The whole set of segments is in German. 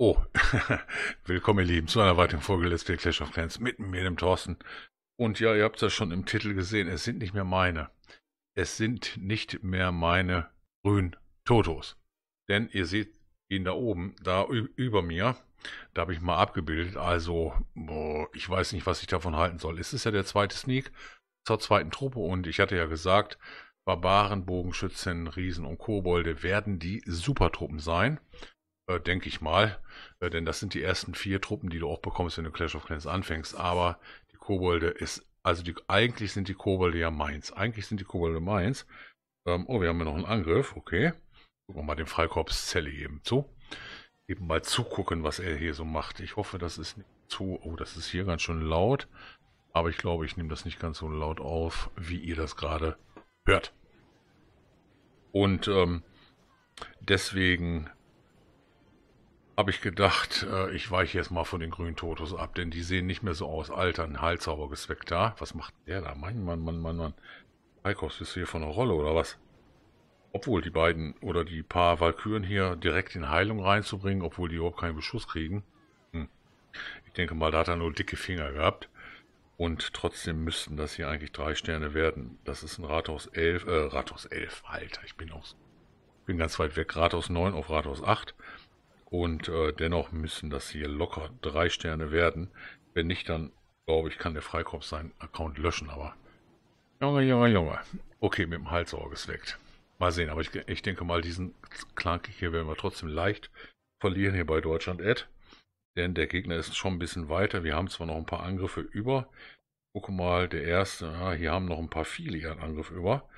Oh, willkommen ihr Lieben zu einer weiteren Folge Let's Play Clash of Clans mit mir, dem Thorsten. Und ja, ihr habt das schon im Titel gesehen, es sind nicht mehr meine. Es sind nicht mehr meine grünen Totos. Denn ihr seht ihn da oben, da über mir, da habe ich mal abgebildet. Also, boah, ich weiß nicht, was ich davon halten soll. Es ist ja der zweite Sneak zur zweiten Truppe und ich hatte ja gesagt, Barbaren, Bogenschützen, Riesen und Kobolde werden die Supertruppen sein äh, denke ich mal. Äh, denn das sind die ersten vier Truppen, die du auch bekommst, wenn du Clash of Clans anfängst. Aber die Kobolde ist, also die, eigentlich sind die Kobolde ja meins. Eigentlich sind die Kobolde meins. Ähm, oh, wir haben ja noch einen Angriff, okay. Gucken wir mal dem Freikorps Zelle eben zu. Eben mal zugucken, was er hier so macht. Ich hoffe, das ist nicht zu... Oh, das ist hier ganz schön laut. Aber ich glaube, ich nehme das nicht ganz so laut auf, wie ihr das gerade hört. Und ähm, deswegen habe ich gedacht, äh, ich weiche jetzt mal von den grünen Totos ab, denn die sehen nicht mehr so aus. Alter, ein Halshauer weg da. Was macht der da? Mein Mann, Mann, Mann, Mann. Eikos, bist du hier von der Rolle oder was? Obwohl die beiden oder die paar Valkyren hier direkt in Heilung reinzubringen, obwohl die überhaupt keinen Beschuss kriegen. Hm. Ich denke mal, da hat er nur dicke Finger gehabt. Und trotzdem müssten das hier eigentlich drei Sterne werden. Das ist ein Rathaus 11, äh, Rathaus 11, Alter, ich bin auch aus. bin ganz weit weg. Rathaus 9 auf Rathaus 8. Und äh, dennoch müssen das hier locker drei Sterne werden. Wenn nicht, dann glaube ich, kann der Freikorps seinen Account löschen, aber... Junge, Junge, Junge. Okay, mit dem Halsorge ist weg. Mal sehen, aber ich, ich denke mal, diesen Klanke hier werden wir trotzdem leicht verlieren hier bei Deutschland Ed. Denn der Gegner ist schon ein bisschen weiter. Wir haben zwar noch ein paar Angriffe über. Guck mal, der erste. Ja, hier haben noch ein paar viele ihren Angriff über.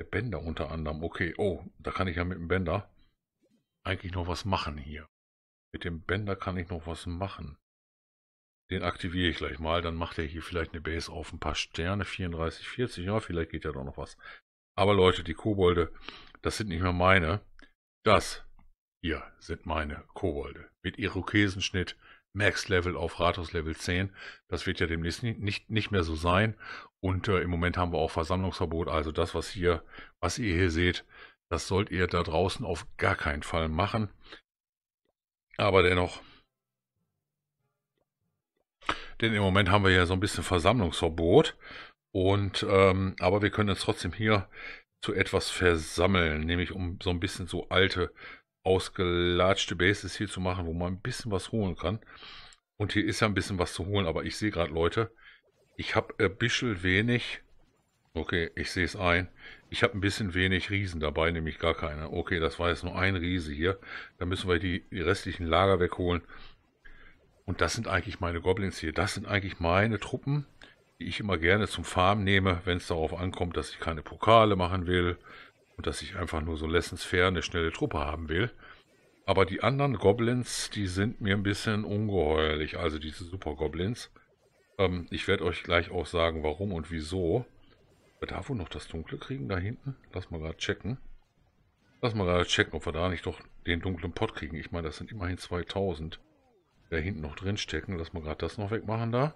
Der Bänder unter anderem. Okay, oh, da kann ich ja mit dem Bänder eigentlich noch was machen hier. Mit dem Bänder kann ich noch was machen. Den aktiviere ich gleich mal, dann macht er hier vielleicht eine Base auf ein paar Sterne, 34, 40, ja, vielleicht geht ja doch noch was. Aber Leute, die Kobolde, das sind nicht mehr meine. Das hier sind meine Kobolde. Mit Irokesenschnitt, Max-Level auf Rathaus-Level 10. Das wird ja demnächst nicht, nicht, nicht mehr so sein. Und äh, im Moment haben wir auch Versammlungsverbot. Also das, was hier, was ihr hier seht, das sollt ihr da draußen auf gar keinen Fall machen. Aber dennoch. Denn im Moment haben wir ja so ein bisschen Versammlungsverbot. Und ähm, aber wir können uns trotzdem hier zu etwas versammeln, nämlich um so ein bisschen so alte, ausgelatschte Bases hier zu machen, wo man ein bisschen was holen kann. Und hier ist ja ein bisschen was zu holen, aber ich sehe gerade, Leute, ich habe ein bisschen wenig Okay, ich sehe es ein. Ich habe ein bisschen wenig Riesen dabei, nämlich gar keine. Okay, das war jetzt nur ein Riese hier. Da müssen wir die, die restlichen Lager wegholen. Und das sind eigentlich meine Goblins hier. Das sind eigentlich meine Truppen, die ich immer gerne zum Farm nehme, wenn es darauf ankommt, dass ich keine Pokale machen will und dass ich einfach nur so lessons fair eine schnelle Truppe haben will. Aber die anderen Goblins, die sind mir ein bisschen ungeheuerlich, also diese Super Goblins. Ähm, ich werde euch gleich auch sagen, warum und wieso. Wir da wohl noch das Dunkle kriegen, da hinten? Lass mal gerade checken. Lass mal gerade checken, ob wir da nicht doch den dunklen Pott kriegen. Ich meine, das sind immerhin 2000. Da hinten noch drin stecken. Lass mal gerade das noch wegmachen da.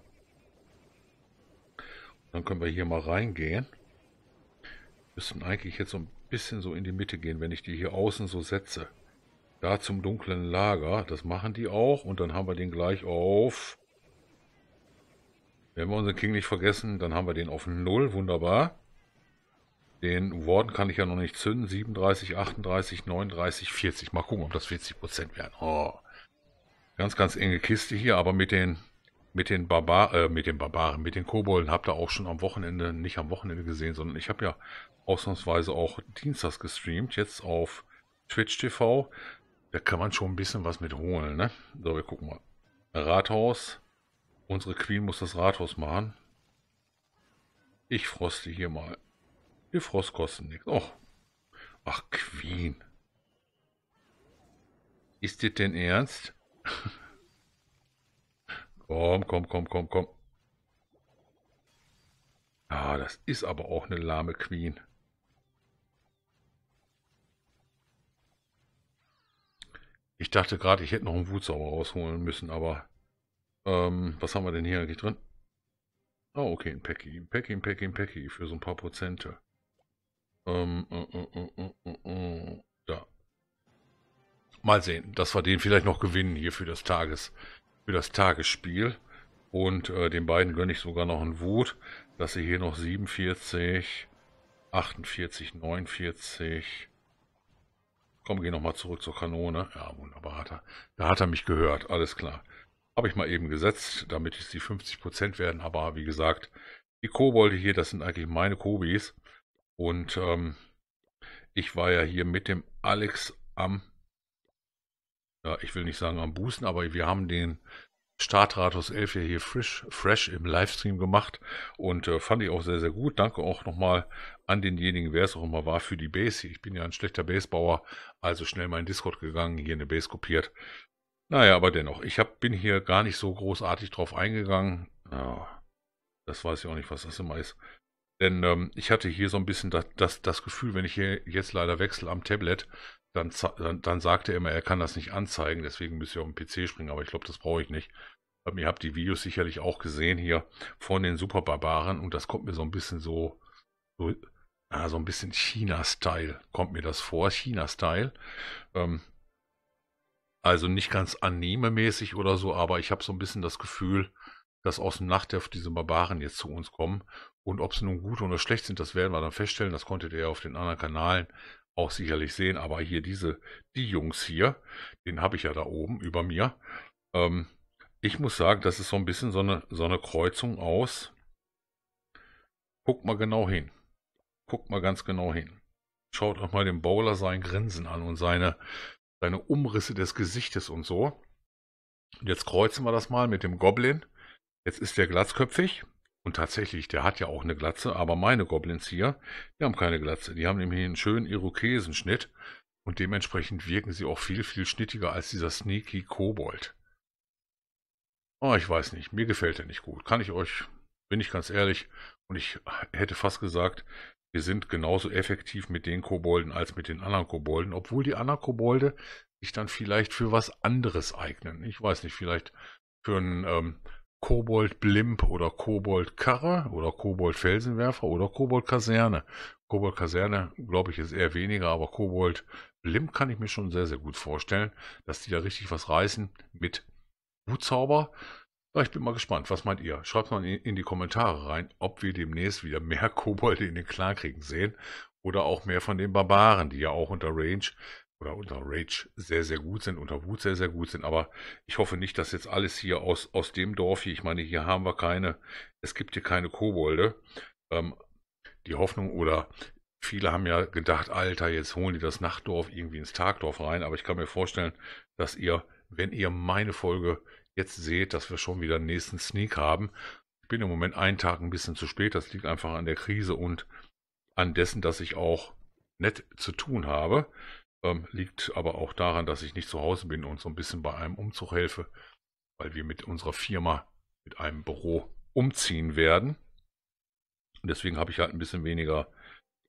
Und dann können wir hier mal reingehen. müssen eigentlich jetzt so ein bisschen so in die Mitte gehen, wenn ich die hier außen so setze. Da zum dunklen Lager. Das machen die auch. Und dann haben wir den gleich auf wenn wir unseren King nicht vergessen, dann haben wir den auf 0. Wunderbar. Den Warden kann ich ja noch nicht zünden. 37, 38, 39, 40. Mal gucken, ob das 40% werden. Oh. Ganz, ganz enge Kiste hier, aber mit den mit den Barbar äh, mit den Barbaren, mit den Kobolden habt ihr auch schon am Wochenende, nicht am Wochenende gesehen, sondern ich habe ja ausnahmsweise auch dienstags gestreamt, jetzt auf Twitch TV. Da kann man schon ein bisschen was mit holen, ne? So, wir gucken mal. Rathaus, Unsere Queen muss das Rathaus machen. Ich froste hier mal. Die Frost kosten nichts. Och. Ach, Queen. Ist dir denn ernst? komm, komm, komm, komm, komm. Ah, das ist aber auch eine lahme Queen. Ich dachte gerade, ich hätte noch einen Wutsauber rausholen müssen, aber ähm, was haben wir denn hier eigentlich drin? Oh, okay, ein Packy, ein Packy, ein Packy, ein Packy für so ein paar Prozente. Ähm, äh, äh, äh, da. Mal sehen, dass wir den vielleicht noch gewinnen hier für das Tages, für das Tagesspiel. Und den beiden gönne ich sogar noch einen Wut, dass sie hier noch 47, 48, 49. Komm, geh nochmal zurück zur Kanone. Ja, wunderbar. Hat er, da hat er mich gehört. Alles klar. Habe ich mal eben gesetzt, damit es die 50% werden. Aber wie gesagt, die Kobolde hier, das sind eigentlich meine Kobis. Und ähm, ich war ja hier mit dem Alex am, ja, ich will nicht sagen am Bußen, aber wir haben den Startratus 11 hier frisch, fresh im Livestream gemacht und äh, fand ich auch sehr, sehr gut. Danke auch nochmal an denjenigen, wer es auch immer war, für die Base. Ich bin ja ein schlechter Basebauer, also schnell mal in Discord gegangen, hier eine Base kopiert naja, aber dennoch, ich hab, bin hier gar nicht so großartig drauf eingegangen. Ja, das weiß ich auch nicht, was das immer ist. Denn ähm, ich hatte hier so ein bisschen das, das, das, Gefühl, wenn ich hier jetzt leider wechsle am Tablet, dann, dann, dann sagt er immer, er kann das nicht anzeigen, deswegen müsst ihr auf den PC springen, aber ich glaube, das brauche ich nicht. Ähm, ihr habt die Videos sicherlich auch gesehen hier von den Superbarbaren und das kommt mir so ein bisschen so, so, ah, so ein bisschen China-Style, kommt mir das vor, China-Style. Ähm, also nicht ganz anime-mäßig oder so, aber ich habe so ein bisschen das Gefühl, dass aus dem Nachtderf diese Barbaren jetzt zu uns kommen. Und ob sie nun gut oder schlecht sind, das werden wir dann feststellen. Das konntet ihr auf den anderen Kanalen auch sicherlich sehen. Aber hier diese, die Jungs hier, den habe ich ja da oben über mir. Ähm, ich muss sagen, das ist so ein bisschen so eine, so eine Kreuzung aus. Guckt mal genau hin. Guckt mal ganz genau hin. Schaut euch mal dem Bowler sein Grinsen an und seine, seine Umrisse des Gesichtes und so. Und jetzt kreuzen wir das mal mit dem Goblin. Jetzt ist der glatzköpfig. Und tatsächlich, der hat ja auch eine Glatze, aber meine Goblins hier, die haben keine Glatze. Die haben nämlich einen schönen Irokesenschnitt und dementsprechend wirken sie auch viel, viel schnittiger als dieser Sneaky Kobold. Oh, ich weiß nicht, mir gefällt er nicht gut. Kann ich euch, bin ich ganz ehrlich, und ich hätte fast gesagt, wir sind genauso effektiv mit den Kobolden als mit den anderen Kobolden, obwohl die anderen Kobolde sich dann vielleicht für was anderes eignen. Ich weiß nicht, vielleicht für einen ähm, Kobold-Blimp oder Kobold-Karre oder Kobold-Felsenwerfer oder Kobold-Kaserne. Kobold-Kaserne glaube ich ist eher weniger, aber Kobold-Blimp kann ich mir schon sehr, sehr gut vorstellen, dass die da richtig was reißen mit Wutzauber ich bin mal gespannt. Was meint ihr? Schreibt mal in die Kommentare rein, ob wir demnächst wieder mehr Kobolde in den Klarkriegen sehen oder auch mehr von den Barbaren, die ja auch unter Range oder unter Rage sehr, sehr gut sind, unter Wut sehr, sehr gut sind. Aber ich hoffe nicht, dass jetzt alles hier aus, aus dem Dorf hier, ich meine, hier haben wir keine, es gibt hier keine Kobolde. Ähm, die Hoffnung oder viele haben ja gedacht, Alter, jetzt holen die das Nachtdorf irgendwie ins Tagdorf rein. Aber ich kann mir vorstellen, dass ihr, wenn ihr meine Folge jetzt seht, dass wir schon wieder den nächsten Sneak haben. Ich bin im Moment einen Tag ein bisschen zu spät. Das liegt einfach an der Krise und an dessen, dass ich auch nett zu tun habe. Ähm, liegt aber auch daran, dass ich nicht zu Hause bin und so ein bisschen bei einem Umzug helfe, weil wir mit unserer Firma, mit einem Büro umziehen werden. Und deswegen habe ich halt ein bisschen weniger,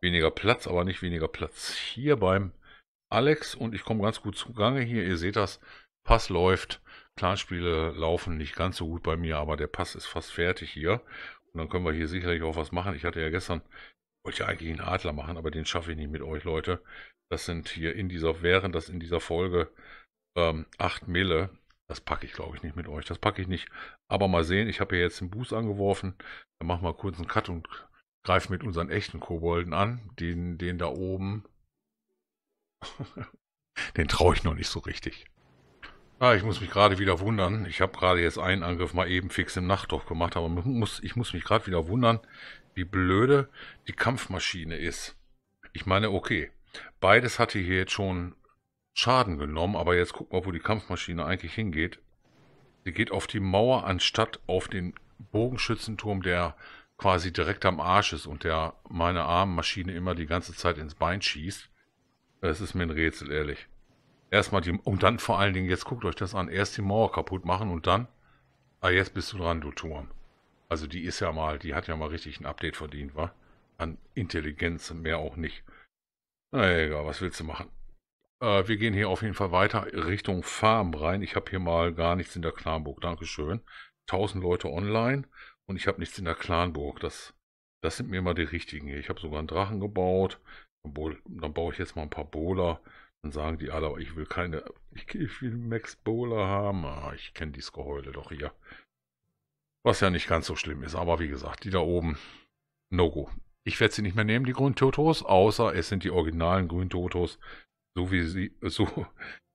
weniger Platz, aber nicht weniger Platz hier beim Alex. Und ich komme ganz gut zugange hier. Ihr seht das. Pass läuft. Planspiele laufen nicht ganz so gut bei mir, aber der Pass ist fast fertig hier. Und dann können wir hier sicherlich auch was machen. Ich hatte ja gestern, wollte ja eigentlich einen Adler machen, aber den schaffe ich nicht mit euch, Leute. Das sind hier in dieser, während das in dieser Folge ähm, 8 Mille. Das packe ich, glaube ich, nicht mit euch. Das packe ich nicht. Aber mal sehen, ich habe hier jetzt einen Boost angeworfen. Dann machen wir kurz einen Cut und greifen mit unseren echten Kobolden an. Den, den da oben. den traue ich noch nicht so richtig. Ah, ich muss mich gerade wieder wundern. Ich habe gerade jetzt einen Angriff mal eben fix im Nachtdorf gemacht, aber muss, ich muss mich gerade wieder wundern, wie blöde die Kampfmaschine ist. Ich meine, okay, beides hatte hier jetzt schon Schaden genommen, aber jetzt guck mal, wo die Kampfmaschine eigentlich hingeht. Sie geht auf die Mauer anstatt auf den Bogenschützenturm, der quasi direkt am Arsch ist und der meine Armmaschine immer die ganze Zeit ins Bein schießt. Es ist mir ein Rätsel, ehrlich. Erstmal die, und dann vor allen Dingen, jetzt guckt euch das an, erst die Mauer kaputt machen und dann, ah, jetzt bist du dran, du Turm. Also die ist ja mal, die hat ja mal richtig ein Update verdient, wa? An Intelligenz, und mehr auch nicht. Na egal, was willst du machen? Äh, wir gehen hier auf jeden Fall weiter Richtung Farm rein. Ich habe hier mal gar nichts in der Clanburg, Dankeschön. 1000 Leute online und ich habe nichts in der Clanburg. Das, das sind mir immer die richtigen hier. Ich habe sogar einen Drachen gebaut. Dann baue ich jetzt mal ein paar Bowler. Dann sagen die alle, aber ich will keine, ich, will Max Bowler haben. Ah, ich kenne dieses Geheule doch hier. Was ja nicht ganz so schlimm ist, aber wie gesagt, die da oben, no go. Ich werde sie nicht mehr nehmen, die grünen Totos, außer es sind die originalen grünen Totos, so wie, sie, so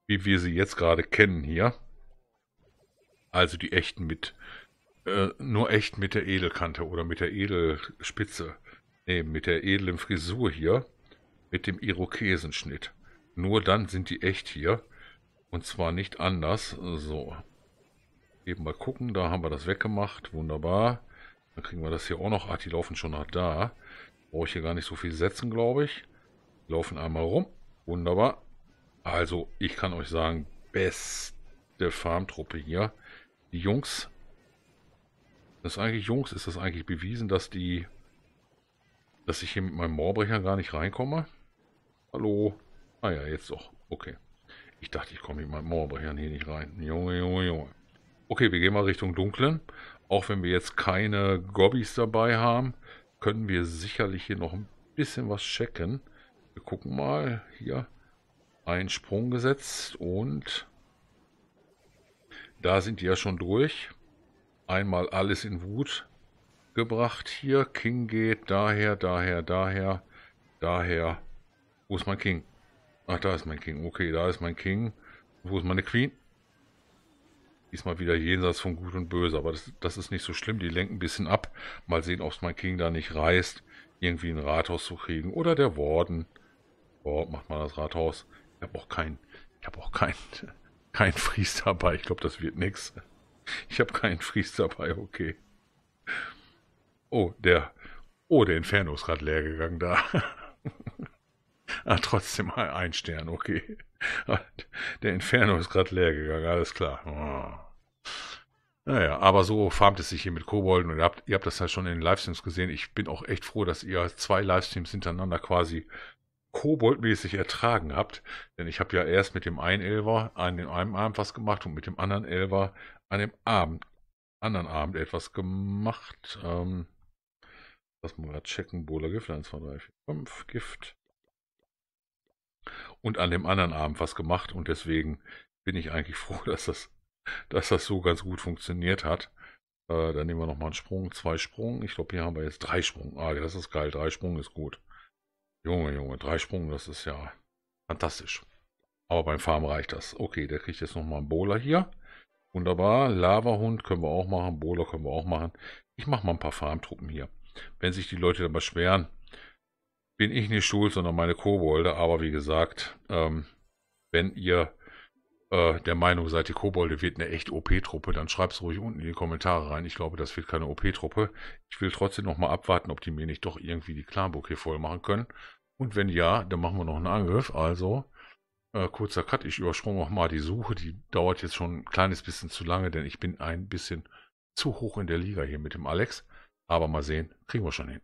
wie wir sie jetzt gerade kennen hier. Also die echten mit, äh, nur echt mit der Edelkante oder mit der Edelspitze. Ne, mit der edlen Frisur hier, mit dem Irokesenschnitt. Nur dann sind die echt hier. Und zwar nicht anders. So. Eben mal gucken. Da haben wir das weggemacht. Wunderbar. Dann kriegen wir das hier auch noch. ah, die laufen schon nach da. Brauche ich hier gar nicht so viel setzen, glaube ich. Laufen einmal rum. Wunderbar. Also, ich kann euch sagen, beste Farmtruppe hier. Die Jungs. Das ist eigentlich Jungs, ist das eigentlich bewiesen, dass die dass ich hier mit meinem Moorbrecher gar nicht reinkomme? Hallo? Ah ja, jetzt doch. Okay. Ich dachte, ich komme mit meinem Mauerbechern hier nicht rein. Junge, Junge, Junge. Okay, wir gehen mal Richtung Dunklen. Auch wenn wir jetzt keine Gobbys dabei haben, können wir sicherlich hier noch ein bisschen was checken. Wir gucken mal. Hier ein Sprung gesetzt und da sind die ja schon durch. Einmal alles in Wut gebracht hier. King geht daher, daher, daher, daher. Wo ist mein King? Ach, da ist mein King. Okay, da ist mein King. Wo ist meine Queen? Diesmal wieder jenseits von Gut und Böse. Aber das, das ist nicht so schlimm. Die lenken ein bisschen ab. Mal sehen, ob es mein King da nicht reißt, irgendwie ein Rathaus zu kriegen. Oder der Warden. Ward oh, macht mal das Rathaus. Ich habe auch keinen. Ich habe auch keinen. Kein Fries dabei. Ich glaube, das wird nichts. Ich habe keinen Fries dabei. Okay. Oh, der. Oh, der Inferno ist gerade leer gegangen da. Ah, trotzdem ein Stern, okay. Der Inferno ist gerade leer gegangen, alles klar. Ah. Naja, aber so farmt es sich hier mit Kobolden und ihr habt, ihr habt das ja schon in den Livestreams gesehen. Ich bin auch echt froh, dass ihr zwei Livestreams hintereinander quasi koboldmäßig ertragen habt. Denn ich habe ja erst mit dem einen Elver an dem einen Abend was gemacht und mit dem anderen Elver an dem Abend, anderen Abend etwas gemacht. Ähm, lass mal checken. Bola Gift, 1, 2, 3, 4, 5, Gift und an dem anderen Abend was gemacht und deswegen bin ich eigentlich froh, dass das, dass das so ganz gut funktioniert hat. Äh, dann nehmen wir nochmal einen Sprung, zwei Sprung. Ich glaube, hier haben wir jetzt drei Sprung. Ah, das ist geil. Drei Sprung ist gut. Junge, Junge, drei Sprung, das ist ja fantastisch. Aber beim Farm reicht das. Okay, der kriegt jetzt nochmal einen Bowler hier. Wunderbar. Lava-Hund können wir auch machen. Bowler können wir auch machen. Ich mache mal ein paar Farmtruppen hier. Wenn sich die Leute dann beschweren, bin ich nicht schuld, sondern meine Kobolde. Aber wie gesagt, ähm, wenn ihr äh, der Meinung seid, die Kobolde wird eine echt OP-Truppe, dann schreibt es ruhig unten in die Kommentare rein. Ich glaube, das wird keine OP-Truppe. Ich will trotzdem nochmal abwarten, ob die mir nicht doch irgendwie die Klarburg hier voll machen können. Und wenn ja, dann machen wir noch einen Angriff. Also, äh, kurzer Cut. Ich übersprung noch mal die Suche. Die dauert jetzt schon ein kleines bisschen zu lange, denn ich bin ein bisschen zu hoch in der Liga hier mit dem Alex. Aber mal sehen, kriegen wir schon hin.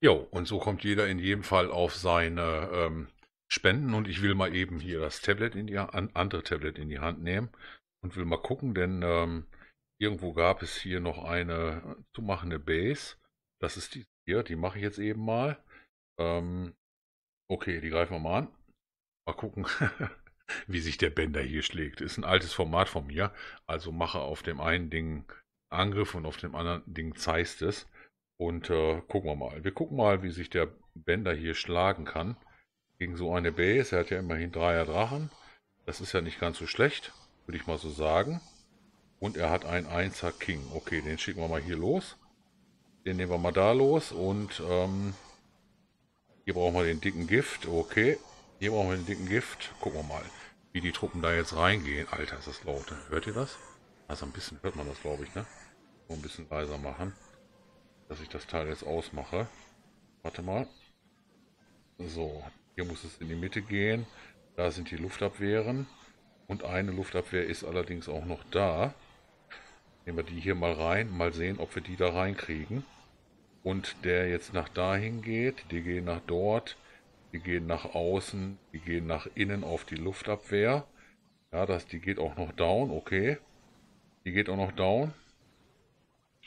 Jo, und so kommt jeder in jedem Fall auf seine ähm, Spenden. Und ich will mal eben hier das Tablet in die an, andere Tablet in die Hand nehmen und will mal gucken, denn ähm, irgendwo gab es hier noch eine äh, zu machende Base. Das ist die hier, die mache ich jetzt eben mal. Ähm, okay, die greifen wir mal an. Mal gucken, wie sich der Bänder hier schlägt. Ist ein altes Format von mir, also mache auf dem einen Ding Angriff und auf dem anderen Ding zeist es. Und äh, gucken wir mal. Wir gucken mal, wie sich der Bender hier schlagen kann. Gegen so eine Base. Er hat ja immerhin Dreier Drachen. Das ist ja nicht ganz so schlecht, würde ich mal so sagen. Und er hat einen Einser King. Okay, den schicken wir mal hier los. Den nehmen wir mal da los. Und ähm, hier brauchen wir den dicken Gift. Okay. Hier brauchen wir den dicken Gift. Gucken wir mal, wie die Truppen da jetzt reingehen. Alter, ist das laut. Ne? Hört ihr das? Also ein bisschen hört man das, glaube ich, ne? So ein bisschen leiser machen dass ich das Teil jetzt ausmache. Warte mal. So, hier muss es in die Mitte gehen. Da sind die Luftabwehren. Und eine Luftabwehr ist allerdings auch noch da. Nehmen wir die hier mal rein. Mal sehen, ob wir die da reinkriegen. Und der jetzt nach dahin geht. Die gehen nach dort. Die gehen nach außen. Die gehen nach innen auf die Luftabwehr. Ja, das, die geht auch noch down. Okay. Die geht auch noch down.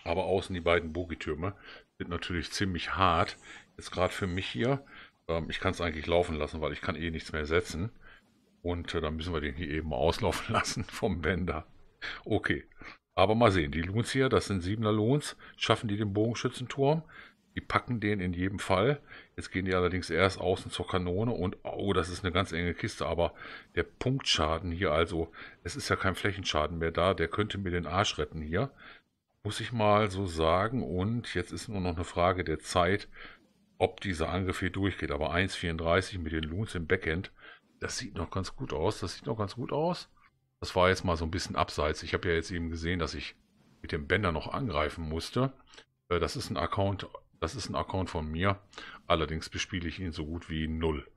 Aber außen die beiden Bogitürme sind natürlich ziemlich hart. Jetzt gerade für mich hier. Ähm, ich kann es eigentlich laufen lassen, weil ich kann eh nichts mehr setzen. Und äh, dann müssen wir den hier eben auslaufen lassen vom Bänder. Okay. Aber mal sehen. Die Loons hier, das sind siebener Loons. Schaffen die den Bogenschützenturm? Die packen den in jedem Fall. Jetzt gehen die allerdings erst außen zur Kanone und, oh, das ist eine ganz enge Kiste, aber der Punktschaden hier, also, es ist ja kein Flächenschaden mehr da, der könnte mir den Arsch retten hier muss ich mal so sagen. Und jetzt ist nur noch eine Frage der Zeit, ob dieser Angriff hier durchgeht. Aber 1,34 mit den Loons im Backend, das sieht noch ganz gut aus. Das sieht noch ganz gut aus. Das war jetzt mal so ein bisschen abseits. Ich habe ja jetzt eben gesehen, dass ich mit dem Bänder noch angreifen musste. Äh, das ist ein Account, das ist ein Account von mir. Allerdings bespiele ich ihn so gut wie null.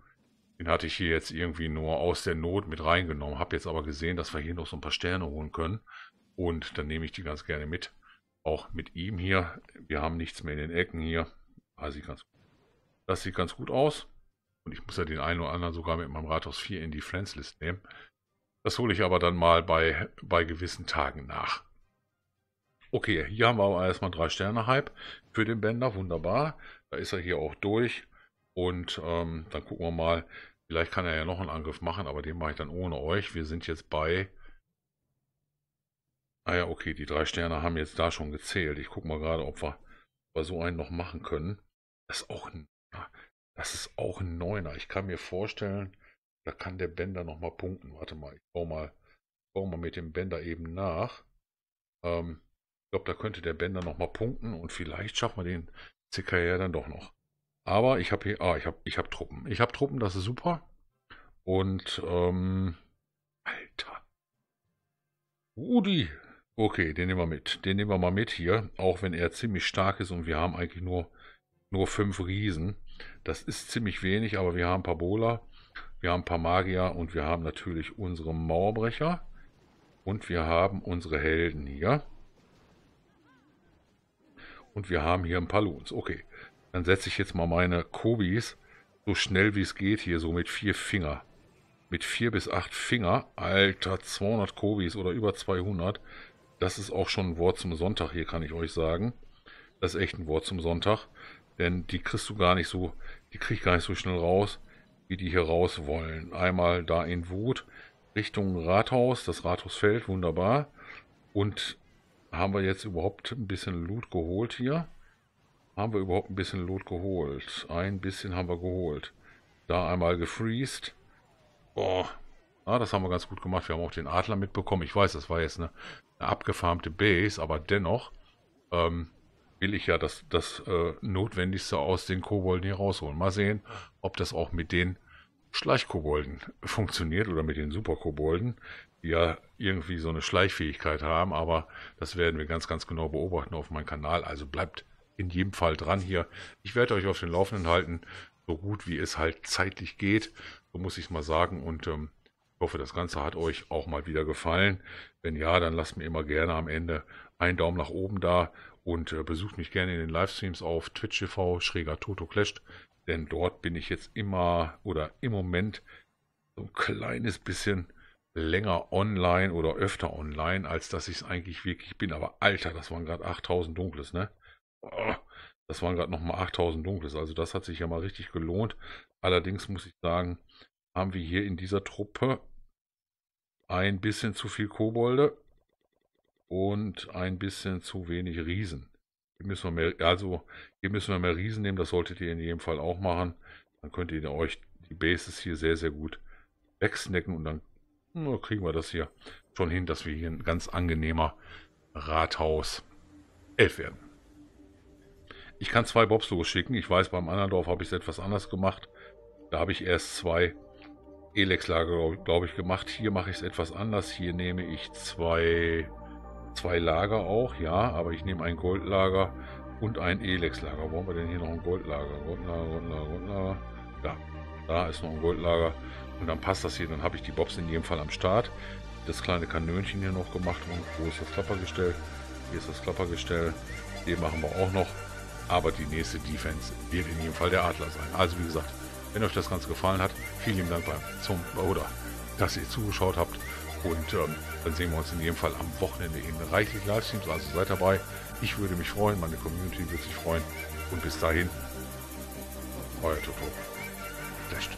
Den hatte ich hier jetzt irgendwie nur aus der Not mit reingenommen. Habe jetzt aber gesehen, dass wir hier noch so ein paar Sterne holen können. Und dann nehme ich die ganz gerne mit. Auch mit ihm hier. Wir haben nichts mehr in den Ecken hier. Ah, sieht ganz, das sieht ganz gut aus. Und ich muss ja den einen oder anderen sogar mit meinem Rathaus 4 in die Friends-List nehmen. Das hole ich aber dann mal bei, bei gewissen Tagen nach. Okay, hier haben wir aber erstmal drei Sterne Hype für den Bänder. Wunderbar. Da ist er hier auch durch. Und ähm, dann gucken wir mal. Vielleicht kann er ja noch einen Angriff machen, aber den mache ich dann ohne euch. Wir sind jetzt bei Ah ja, okay, die drei Sterne haben jetzt da schon gezählt. Ich gucke mal gerade, ob wir, ob so einen noch machen können. Das ist auch ein, ah, das ist auch ein Neuner. Ich kann mir vorstellen, da kann der Bender nochmal punkten. Warte mal, ich baue mal, baue mal mit dem Bänder eben nach. Ähm, ich glaube, da könnte der Bender nochmal punkten und vielleicht schaffen wir den CKR dann doch noch. Aber ich habe hier, ah, ich habe ich hab Truppen. Ich habe Truppen, das ist super. Und, ähm, Alter. Rudi, Okay, den nehmen wir mit. Den nehmen wir mal mit hier, auch wenn er ziemlich stark ist und wir haben eigentlich nur, nur fünf Riesen. Das ist ziemlich wenig, aber wir haben ein paar Bola, wir haben ein paar Magier und wir haben natürlich unsere Mauerbrecher und wir haben unsere Helden hier. Und wir haben hier ein paar Loons. Okay, dann setze ich jetzt mal meine Kobis so schnell wie es geht hier, so mit vier Finger. Mit vier bis acht Finger. Alter, 200 Kobis oder über 200. Das ist auch schon ein Wort zum Sonntag hier, kann ich euch sagen. Das ist echt ein Wort zum Sonntag. Denn die kriegst du gar nicht so, die krieg ich gar nicht so schnell raus, wie die hier raus wollen. Einmal da in Wut Richtung Rathaus, das Rathausfeld, wunderbar. Und haben wir jetzt überhaupt ein bisschen Loot geholt hier? Haben wir überhaupt ein bisschen Loot geholt? Ein bisschen haben wir geholt. Da einmal gefriest. Boah, Ah, das haben wir ganz gut gemacht. Wir haben auch den Adler mitbekommen. Ich weiß, das war jetzt eine, eine abgefarmte Base, aber dennoch ähm, will ich ja das, das äh, Notwendigste aus den Kobolden hier rausholen. Mal sehen, ob das auch mit den Schleichkobolden funktioniert oder mit den Superkobolden, die ja irgendwie so eine Schleichfähigkeit haben, aber das werden wir ganz, ganz genau beobachten auf meinem Kanal. Also bleibt in jedem Fall dran hier. Ich werde euch auf den Laufenden halten, so gut wie es halt zeitlich geht. So muss ich es mal sagen. Und ähm, hoffe, das Ganze hat euch auch mal wieder gefallen. Wenn ja, dann lasst mir immer gerne am Ende einen Daumen nach oben da und äh, besucht mich gerne in den Livestreams auf Twitch TV schräger Toto Clash, denn dort bin ich jetzt immer oder im Moment so ein kleines bisschen länger online oder öfter online, als dass ich es eigentlich wirklich bin. Aber Alter, das waren gerade 8000 Dunkles, ne? Oh, das waren gerade nochmal 8000 Dunkles. Also das hat sich ja mal richtig gelohnt. Allerdings muss ich sagen, haben wir hier in dieser Truppe ein bisschen zu viel Kobolde und ein bisschen zu wenig Riesen. Hier müssen wir mehr, also hier müssen wir mehr Riesen nehmen, das solltet ihr in jedem Fall auch machen. Dann könnt ihr euch die Bases hier sehr, sehr gut wegsnacken und dann na, kriegen wir das hier schon hin, dass wir hier ein ganz angenehmer Rathaus 11 werden. Ich kann zwei Bobs losschicken. Ich weiß, beim anderen Dorf habe ich es etwas anders gemacht. Da habe ich erst zwei Elex-Lager, glaube ich, gemacht. Hier mache ich es etwas anders. Hier nehme ich zwei, zwei Lager auch, ja, aber ich nehme ein Goldlager und ein Elex-Lager. Brauchen wir denn hier noch ein Goldlager? Goldlager, Goldlager, Goldlager. Ja, da ist noch ein Goldlager. Und dann passt das hier. Dann habe ich die Bobs in jedem Fall am Start. Das kleine Kanönchen hier noch gemacht. Und wo ist das Klappergestell? Hier ist das Klappergestell. Den machen wir auch noch. Aber die nächste Defense wird in jedem Fall der Adler sein. Also wie gesagt, wenn euch das Ganze gefallen hat, vielen lieben Dank beim zum oder dass ihr zugeschaut habt. Und ähm, dann sehen wir uns in jedem Fall am Wochenende in reichlich Livestreams. Also seid dabei. Ich würde mich freuen, meine Community wird sich freuen. Und bis dahin, euer Toto. Flasht.